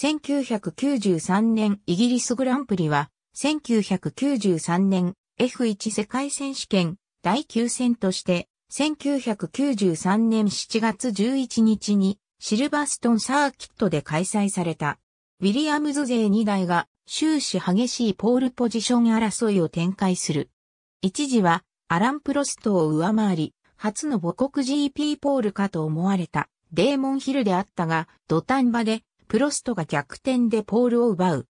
1993年イギリスグランプリは、1993年 F1 世界選手権第9戦として、1993年7月11日にシルバーストンサーキットで開催された。ウィリアムズ勢2台が終始激しいポールポジション争いを展開する。一時はアラン・プロストを上回り、初の母国 GP ポールかと思われたデーモンヒルであったが、土壇場でプロストが逆転でポールを奪う。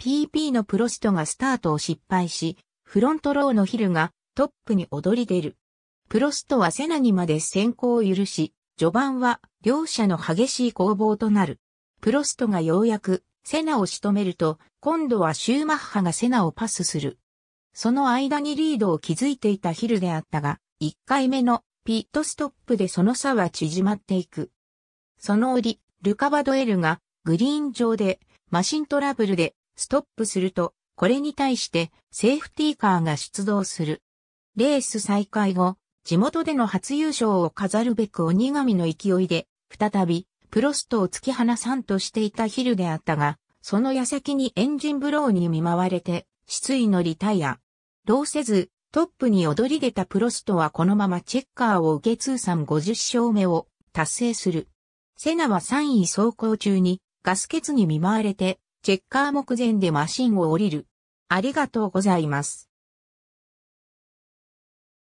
PP のプロストがスタートを失敗し、フロントローのヒルがトップに躍り出る。プロストはセナにまで先行を許し、序盤は両者の激しい攻防となる。プロストがようやくセナを仕留めると、今度はシューマッハがセナをパスする。その間にリードを築いていたヒルであったが、1回目のピットストップでその差は縮まっていく。その折、ルカバドエルがグリーン上でマシントラブルでストップすると、これに対してセーフティーカーが出動する。レース再開後、地元での初優勝を飾るべく鬼神の勢いで、再び、プロストを突き放さんとしていたヒルであったが、その矢先にエンジンブローに見舞われて、失意のリタイア。どうせず、トップに躍り出たプロストはこのままチェッカーを受け通算50勝目を達成する。セナは3位走行中にガス欠に見舞われて、チェッカー目前でマシンを降りる。ありがとうございます。